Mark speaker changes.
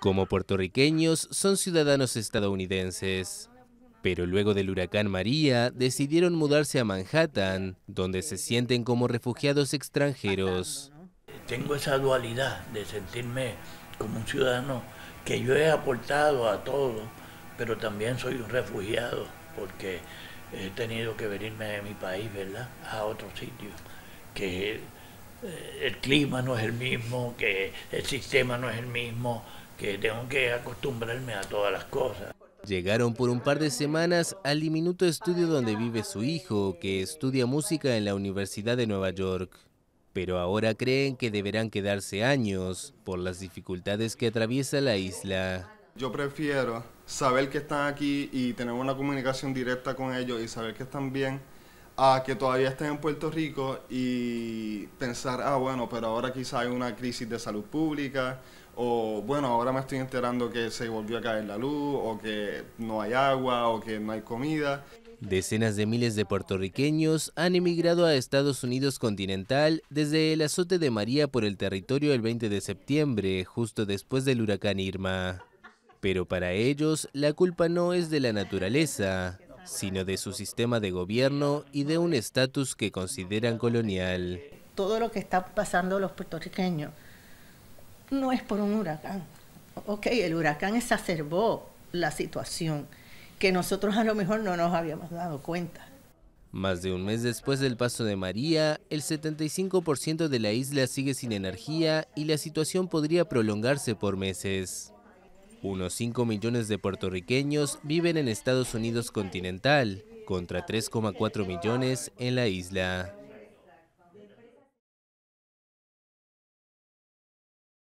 Speaker 1: Como puertorriqueños, son ciudadanos estadounidenses. Pero luego del huracán María, decidieron mudarse a Manhattan, donde se sienten como refugiados extranjeros.
Speaker 2: Tengo esa dualidad de sentirme como un ciudadano que yo he aportado a todo, pero también soy un refugiado, porque he tenido que venirme de mi país, ¿verdad?, a otro sitio, que eh, el clima no es el mismo, que el sistema no es el mismo, que tengo que acostumbrarme a todas las cosas.
Speaker 1: Llegaron por un par de semanas al diminuto estudio donde vive su hijo, que estudia música en la Universidad de Nueva York. Pero ahora creen que deberán quedarse años por las dificultades que atraviesa la isla.
Speaker 3: Yo prefiero saber que están aquí y tener una comunicación directa con ellos y saber que están bien a que todavía estés en Puerto Rico y pensar, ah, bueno, pero ahora quizá hay una crisis de salud pública, o bueno, ahora me estoy enterando que se volvió a caer la luz, o que no hay agua, o que no hay comida.
Speaker 1: Decenas de miles de puertorriqueños han emigrado a Estados Unidos continental desde el azote de María por el territorio el 20 de septiembre, justo después del huracán Irma. Pero para ellos, la culpa no es de la naturaleza, sino de su sistema de gobierno y de un estatus que consideran colonial.
Speaker 4: Todo lo que está pasando los puertorriqueños no es por un huracán. Ok, el huracán exacerbó la situación que nosotros a lo mejor no nos habíamos dado cuenta.
Speaker 1: Más de un mes después del paso de María, el 75% de la isla sigue sin energía y la situación podría prolongarse por meses. Unos 5 millones de puertorriqueños viven en Estados Unidos continental, contra 3,4 millones
Speaker 4: en la isla.